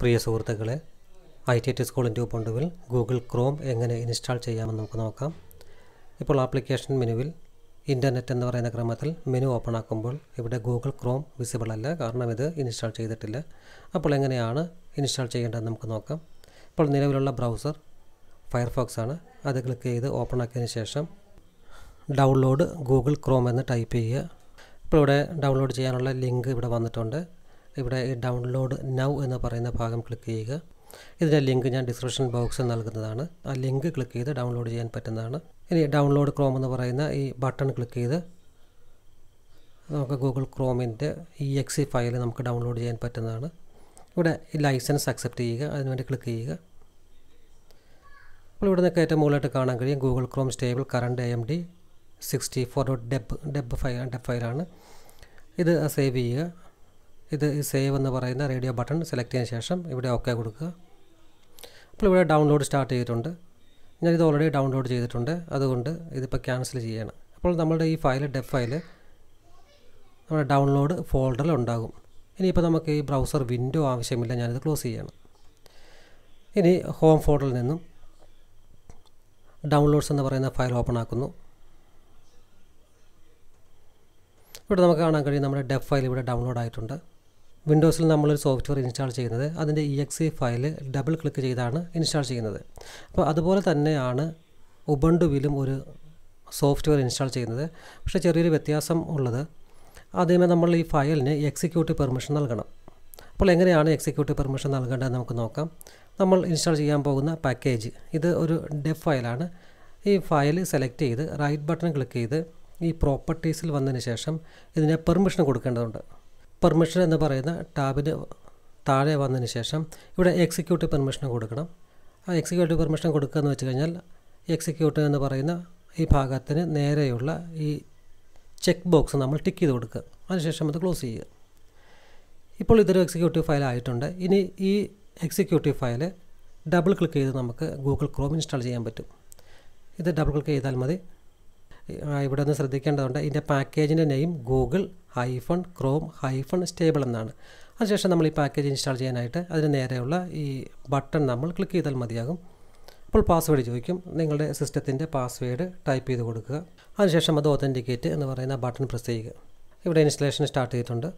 പ്രിയ സുഹൃത്തുക്കളെ I T T school ഉപണ്ടുവിൽ Google Chrome എങ്ങനെ ഇൻസ്റ്റാൾ ചെയ്യാമെന്ന് നമുക്ക് നോക്കാം ഇപ്പോൾ ആപ്ലിക്കേഷൻ മെനുവിൽ ഇൻ്റർനെറ്റ് എന്ന് പറയുന്ന ക്രമത്തിൽ മെനു ഓപ്പൺ ആക്കുമ്പോൾ ഇവിടെ ഗൂഗിൾ ക്രോം വിസിബിൾ അല്ല കാരണം ഇത് ഇൻസ്റ്റാൾ ചെയ്തിട്ടില്ല അപ്പോൾ എങ്ങനെയാണ് ഇൻസ്റ്റാൾ ചെയ്യേണ്ടതെന്ന് നമുക്ക് നോക്കാം ഇപ്പോൾ നിലവിലുള്ള ബ്രൗസർ ഫയർഫോക്സ് ആണ് അത് ക്ലിക്ക് ചെയ്ത് ഓപ്പൺ ആക്കിയതിന് ശേഷം ഡൗൺലോഡ് ഗൂഗിൾ ക്രോം എന്ന് ടൈപ്പ് ചെയ്യുക ഇപ്പോൾ ഇവിടെ ഡൗൺലോഡ് ചെയ്യാനുള്ള ലിങ്ക് ഇവിടെ വന്നിട്ടുണ്ട് ഇവിടെ ഡൗൺലോഡ് നൗ എന്ന് പറയുന്ന ഭാഗം ക്ലിക്ക് ചെയ്യുക ഇതിൻ്റെ ലിങ്ക് ഞാൻ ഡിസ്ക്രിപ്ഷൻ ബോക്സിൽ നൽകുന്നതാണ് ആ ലിങ്ക് ക്ലിക്ക് ചെയ്ത് ഡൗൺലോഡ് ചെയ്യാൻ പറ്റുന്നതാണ് ഇനി ഡൗൺലോഡ് ക്രോം എന്ന് പറയുന്ന ഈ ബട്ടൺ ക്ലിക്ക് ചെയ്ത് നമുക്ക് ഗൂഗിൾ ക്രോമിൻ്റെ ഇ എക്സി ഫയൽ നമുക്ക് ഡൗൺലോഡ് ചെയ്യാൻ പറ്റുന്നതാണ് ഇവിടെ ഈ ലൈസൻസ് അക്സെപ്റ്റ് ചെയ്യുക അതിനുവേണ്ടി ക്ലിക്ക് ചെയ്യുക അപ്പോൾ ഇവിടെ നിന്നൊക്കെ ഏറ്റവും മുകളിലായിട്ട് കാണാൻ കഴിയും Google Chrome stable current A M D sixty four deb deb file deb ഫയലാണ് ഇത് സേവ് ചെയ്യുക ഇത് സേവ് എന്ന് പറയുന്ന റേഡിയോ ബട്ടൺ സെലക്ട് ചെയ്തതിന് ശേഷം ഇവിടെ ഓക്കെ കൊടുക്കുക അപ്പോൾ ഇവിടെ ഡൗൺലോഡ് സ്റ്റാർട്ട് ചെയ്തിട്ടുണ്ട് ഞാനിത് ഓൾറെഡി ഡൗൺലോഡ് ചെയ്തിട്ടുണ്ട് അതുകൊണ്ട് ഇതിപ്പോൾ ക്യാൻസൽ ചെയ്യണം അപ്പോൾ നമ്മുടെ ഈ ഫയൽ ഡെഫ് ഫയൽ നമ്മുടെ ഡൗൺലോഡ് ഫോൾഡറിൽ ഉണ്ടാകും ഇനിയിപ്പോൾ നമുക്ക് ഈ ബ്രൗസർ വിൻഡോ ആവശ്യമില്ല ഞാനിത് ക്ലോസ് ചെയ്യണം ഇനി ഹോം ഫോൾഡറിൽ നിന്നും ഡൗൺലോഡ്സ് എന്ന് പറയുന്ന ഫയൽ ഓപ്പൺ ആക്കുന്നു ഇവിടെ നമുക്ക് കാണാൻ കഴിയും നമ്മുടെ ഡെഫ് ഫയൽ ഇവിടെ ഡൗൺലോഡ് ആയിട്ടുണ്ട് വിൻഡോസിൽ നമ്മളൊരു സോഫ്റ്റ്വെയർ ഇൻസ്റ്റാൾ ചെയ്യുന്നത് അതിൻ്റെ E X file double click ചെയ്താണ് ഇൻസ്റ്റാൾ ചെയ്യുന്നത് അപ്പോൾ അതുപോലെ തന്നെയാണ് ഉബണ്ടുവിലും ഒരു സോഫ്റ്റ്വെയർ ഇൻസ്റ്റാൾ ചെയ്യുന്നത് പക്ഷേ ചെറിയൊരു വ്യത്യാസം ഉള്ളത് അതേമേ നമ്മൾ ഈ ഫയലിന് എക്സിക്യൂട്ടീവ് പെർമിഷൻ നൽകണം അപ്പോൾ എങ്ങനെയാണ് എക്സിക്യൂട്ടീവ് പെർമിഷൻ നൽകേണ്ടത് നമുക്ക് നോക്കാം നമ്മൾ ഇൻസ്റ്റാൾ ചെയ്യാൻ പോകുന്ന പാക്കേജ് ഇത് ഒരു ഡെഫ് ഫയലാണ് ഈ ഫയൽ സെലക്ട് ചെയ്ത് റൈറ്റ് ബട്ടൺ ക്ലിക്ക് ചെയ്ത് ഈ പ്രോപ്പർട്ടീസിൽ വന്നതിന് ശേഷം ഇതിന് പെർമിഷൻ കൊടുക്കേണ്ടതുണ്ട് പെർമിഷൻ എന്ന് പറയുന്ന ടാബിൽ താഴെ വന്നതിന് ശേഷം ഇവിടെ എക്സിക്യൂട്ടീവ് പെർമിഷൻ കൊടുക്കണം ആ എക്സിക്യൂട്ടീവ് പെർമിഷൻ കൊടുക്കുക എന്ന് വെച്ച് കഴിഞ്ഞാൽ എക്സിക്യൂട്ടീവ് എന്ന് പറയുന്ന ഈ ഭാഗത്തിന് നേരെയുള്ള ഈ ചെക്ക് ബോക്സ് നമ്മൾ ടിക്ക് ചെയ്ത് കൊടുക്കുക അതിനുശേഷം അത് ക്ലോസ് ചെയ്യുക ഇപ്പോൾ ഇതൊരു എക്സിക്യൂട്ടീവ് ഫയൽ ആയിട്ടുണ്ട് ഇനി ഈ എക്സിക്യൂട്ടീവ് ഫയൽ ഡബിൾ ക്ലിക്ക് ചെയ്ത് നമുക്ക് ഗൂഗിൾ ക്രോം ഇൻസ്റ്റാൾ ചെയ്യാൻ പറ്റും ഇത് ഡബിൾ ക്ലിക്ക് ചെയ്താൽ മതി ഇവിടെ നിന്ന് ശ്രദ്ധിക്കേണ്ടതുണ്ട് ഇതിൻ്റെ പാക്കേജിൻ്റെ name Google hyphen Chrome hyphen stable എന്നാണ് അതിനുശേഷം നമ്മൾ ഈ പാക്കേജ് ഇൻസ്റ്റാൾ ചെയ്യാനായിട്ട് അതിന് നേരെയുള്ള ഈ ബട്ടൺ നമ്മൾ ക്ലിക്ക് ചെയ്താൽ മതിയാകും അപ്പോൾ പാസ്വേഡ് ചോദിക്കും നിങ്ങളുടെ സിസ്റ്റത്തിൻ്റെ പാസ്വേഡ് ടൈപ്പ് ചെയ്ത് കൊടുക്കുക അതിനുശേഷം അത് ഒതൻറ്റിക്കേറ്റ് എന്ന് പറയുന്ന ബട്ടൺ പ്രസ് ചെയ്യുക ഇവിടെ ഇൻസ്റ്റലേഷൻ സ്റ്റാർട്ട് ചെയ്തിട്ടുണ്ട്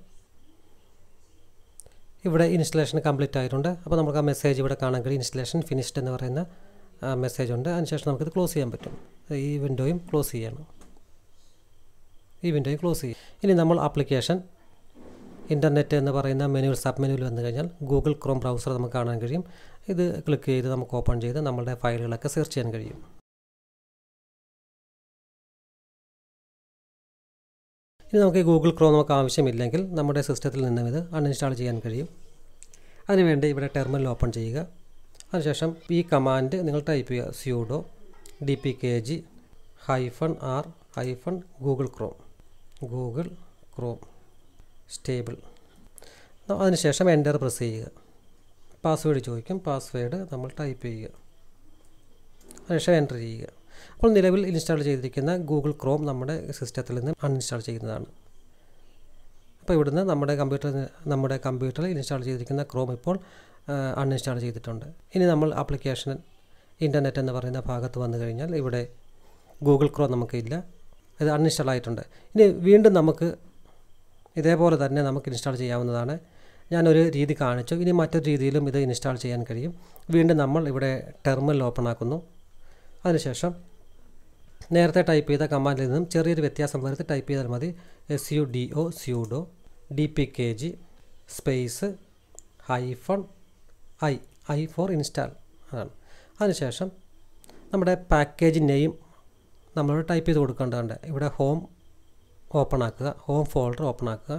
ഇവിടെ ഇൻസ്റ്റലേഷൻ കംപ്ലീറ്റ് ആയിട്ടുണ്ട് അപ്പോൾ നമുക്ക് ആ മെസ്സേജ് ഇവിടെ കാണാൻ കഴിയും ഇൻസ്റ്റലേഷൻ ഫിനിഷ്ഡ് എന്ന് പറയുന്ന മെസ്സേജ് ഉണ്ട് അതിനുശേഷം നമുക്കിത് ക്ലോസ് ചെയ്യാൻ പറ്റും ഈ വിൻഡോയും ക്ലോസ് ചെയ്യണം ഈ വിൻഡോയും ക്ലോസ് ചെയ്യും ഇനി നമ്മൾ ആപ്ലിക്കേഷൻ ഇൻ്റർനെറ്റ് എന്ന് പറയുന്ന മെനുവിൽ സബ് മെനുവിൽ വന്നു കഴിഞ്ഞാൽ ഗൂഗിൾ ക്രോം ബ്രൗസർ നമുക്ക് കാണാൻ കഴിയും ഇത് ക്ലിക്ക് ചെയ്ത് നമുക്ക് ഓപ്പൺ ചെയ്ത് നമ്മളുടെ ഫയലുകളൊക്കെ സെർച്ച് ചെയ്യാൻ കഴിയും ഇനി നമുക്ക് ഗൂഗിൾ ക്രോം നമുക്ക് ആവശ്യമില്ലെങ്കിൽ നമ്മുടെ സിസ്റ്റത്തിൽ നിന്നും ഇത് അൺഇൻസ്റ്റാൾ ചെയ്യാൻ കഴിയും അതിനുവേണ്ടി ഇവിടെ ടെർമിനൽ ഓപ്പൺ ചെയ്യുക അതിനുശേഷം ഈ കമാൻഡ് നിങ്ങൾ ടൈപ്പ് ചെയ്യുക sudo D P K G hyphen R hyphen Google Chrome Google Chrome stable അതിനുശേഷം എൻ്റർ പ്രസ് ചെയ്യുക പാസ്വേഡ് ചോദിക്കും പാസ്വേഡ് നമ്മൾ ടൈപ്പ് ചെയ്യുക അതിനുശേഷം എൻ്റർ ചെയ്യുക അപ്പോൾ നിലവിൽ ഇൻസ്റ്റാൾ ചെയ്തിരിക്കുന്ന ഗൂഗിൾ ക്രോം നമ്മുടെ സിസ്റ്റത്തിൽ നിന്ന് അൺഇൻസ്റ്റാൾ ചെയ്യുന്നതാണ് അപ്പോൾ ഇവിടുന്ന് നമ്മുടെ കമ്പ്യൂട്ടറിൽ നമ്മുടെ കമ്പ്യൂട്ടറിൽ ഇൻസ്റ്റാൾ ചെയ്തിരിക്കുന്ന ക്രോം ഇപ്പോൾ അൺഇൻസ്റ്റാൾ ചെയ്തിട്ടുണ്ട് ഇനി നമ്മൾ ആപ്ലിക്കേഷൻ ഇൻ്റർനെറ്റ് എന്ന് പറയുന്ന ഭാഗത്ത് വന്നു കഴിഞ്ഞാൽ ഇവിടെ ഗൂഗിൾ ക്രോം നമുക്കില്ല ഇത് അൺഇൻസ്റ്റാൾ ആയിട്ടുണ്ട് ഇനി വീണ്ടും നമുക്ക് ഇതേപോലെ തന്നെ നമുക്ക് ഇൻസ്റ്റാൾ ചെയ്യാവുന്നതാണ് ഞാനൊരു രീതി കാണിച്ചു ഇനി മറ്റൊരു രീതിയിലും ഇത് ഇൻസ്റ്റാൾ ചെയ്യാൻ കഴിയും വീണ്ടും നമ്മൾ ഇവിടെ ടെർമിനൽ ഓപ്പൺ ആക്കുന്നു അതിനുശേഷം നേരത്തെ ടൈപ്പ് ചെയ്ത കമാൻഡിൽ നിന്നും ചെറിയൊരു വ്യത്യാസം വരുത്തി ടൈപ്പ് ചെയ്താൽ മതി S U D O sudo D P K G space hyphen I I for install ആണ് അതിനുശേഷം നമ്മുടെ പാക്കേജ് നെയിം നമ്മൾ ടൈപ്പ് ചെയ്ത് കൊടുക്കേണ്ടതുണ്ട് ഇവിടെ ഹോം ഓപ്പൺ ആക്കുക ഹോം ഫോൾഡർ ഓപ്പൺ ആക്കുക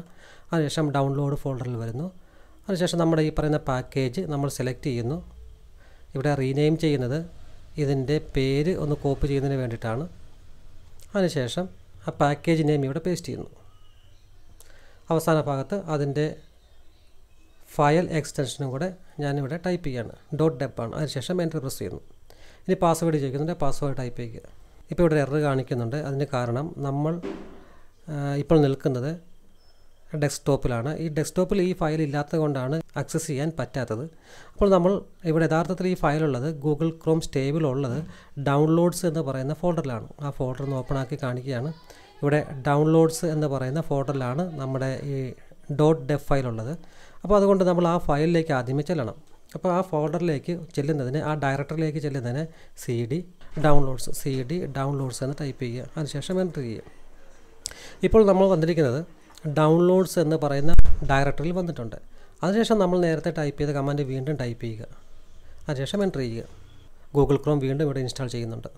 അതിനുശേഷം ഡൗൺലോഡ് ഫോൾഡറിൽ വരുന്നു അതിനുശേഷം നമ്മുടെ ഈ പറയുന്ന പാക്കേജ് നമ്മൾ സെലക്ട് ചെയ്യുന്നു ഇവിടെ റീനെയിം ചെയ്യുന്നത് ഇതിൻ്റെ പേര് ഒന്ന് കോപ്പി ചെയ്യുന്നതിന് വേണ്ടിയിട്ടാണ് അതിനുശേഷം ആ പാക്കേജ് നെയിം ഇവിടെ പേസ്റ്റ് ചെയ്യുന്നു അവസാന ഭാഗത്ത് അതിൻ്റെ ഫയൽ എക്സ്റ്റൻഷനും കൂടെ ഞാനിവിടെ ടൈപ്പ് ചെയ്യുകയാണ് ഡോട്ട് ഡെപ്പാണ് അതിനുശേഷം എൻ്റർ പ്രസ് ചെയ്യുന്നു ഇനി പാസ്വേഡ് ചോദിക്കുന്നുണ്ട് പാസ്വേഡ് ടൈപ്പ് ചെയ്യുക ഇപ്പോൾ ഇവിടെ എറർ കാണിക്കുന്നുണ്ട് അതിന് കാരണം നമ്മൾ ഇപ്പോൾ നിൽക്കുന്നത് ഡെസ്ക്ടോപ്പിലാണ് ഈ ഡെസ്ക്ടോപ്പിൽ ഈ ഫയൽ ഇല്ലാത്തത് കൊണ്ടാണ് ആക്സസ് ചെയ്യാൻ പറ്റാത്തത് അപ്പോൾ നമ്മൾ ഇവിടെ യഥാർത്ഥത്തിൽ ഈ ഫയലുള്ളത് ഗൂഗിൾ ക്രോം സ്റ്റേബിളുള്ളത് ഉള്ളത് ഡൗൺലോഡ്സ് എന്ന് പറയുന്ന ഫോൾഡറിലാണ് ആ ഫോൾഡർ ഒന്ന് ഓപ്പൺ ആക്കി കാണിക്കുകയാണ് ഇവിടെ ഡൗൺലോഡ്സ് എന്ന് പറയുന്ന ഫോൾഡറിലാണ് നമ്മുടെ ഈ ഡോട്ട് ഡെഫ് ഫയലുള്ളത് അപ്പോൾ അതുകൊണ്ട് നമ്മൾ ആ ഫയലിലേക്ക് ആദ്യമേ ചെല്ലണം അപ്പോൾ ആ ഫോൾഡറിലേക്ക് ചെല്ലുന്നതിന് ആ ഡയറക്ടറിലേക്ക് ചെല്ലുന്നതിന് C D downloads C D downloads എന്ന് ടൈപ്പ് ചെയ്യുക അതിനുശേഷം എൻ്റർ ചെയ്യുക ഇപ്പോൾ നമ്മൾ വന്നിരിക്കുന്നത് ഡൗൺലോഡ്സ് എന്ന് പറയുന്ന ഡയറക്ടറിയിൽ വന്നിട്ടുണ്ട് അതിനുശേഷം നമ്മൾ നേരത്തെ ടൈപ്പ് ചെയ്ത കമാൻഡ് വീണ്ടും ടൈപ്പ് ചെയ്യുക അതിനുശേഷം എൻ്റർ ചെയ്യുക ഗൂഗിൾ ക്രോം വീണ്ടും ഇവിടെ ഇൻസ്റ്റാൾ ചെയ്യുന്നുണ്ട്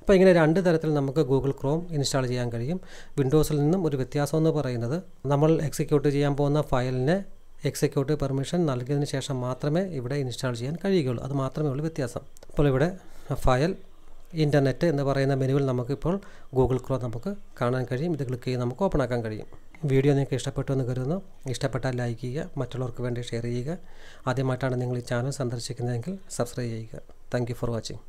അപ്പോൾ ഇങ്ങനെ രണ്ട് തരത്തിൽ നമുക്ക് ഗൂഗിൾ ക്രോം ഇൻസ്റ്റാൾ ചെയ്യാൻ കഴിയും വിൻഡോസിൽ നിന്നും ഒരു വ്യത്യാസം എന്ന് പറയുന്നത് നമ്മൾ എക്സിക്യൂട്ട് ചെയ്യാൻ പോകുന്ന ഫയലിന് എക്സിക്യൂട്ടീവ് പെർമിഷൻ നൽകിയതിന് ശേഷം മാത്രമേ ഇവിടെ ഇൻസ്റ്റാൾ ചെയ്യാൻ കഴിയുകയുള്ളൂ അത് മാത്രമേ ഉള്ളൂ വ്യത്യാസം അപ്പോൾ ഇവിടെ ഫയൽ ഇൻ്റർനെറ്റ് എന്ന് പറയുന്ന മെനുവിൽ നമുക്കിപ്പോൾ ഗൂഗിൾ ക്രോ നമുക്ക് കാണാൻ കഴിയും ഇത് ക്ലിക്ക് ചെയ്ത് നമുക്ക് ഓപ്പൺ ആക്കാൻ കഴിയും വീഡിയോ നിങ്ങൾക്ക് ഇഷ്ടപ്പെട്ടു എന്ന് കരുതുന്നു ഇഷ്ടപ്പെട്ടാൽ ലൈക്ക് ചെയ്യുക മറ്റുള്ളവർക്ക് വേണ്ടി ഷെയർ ചെയ്യുക ആദ്യമായിട്ടാണ് നിങ്ങൾ ഈ ചാനൽ സന്ദർശിക്കുന്നതെങ്കിൽ സബ്സ്ക്രൈബ് ചെയ്യുക താങ്ക് ഫോർ വാച്ചിങ്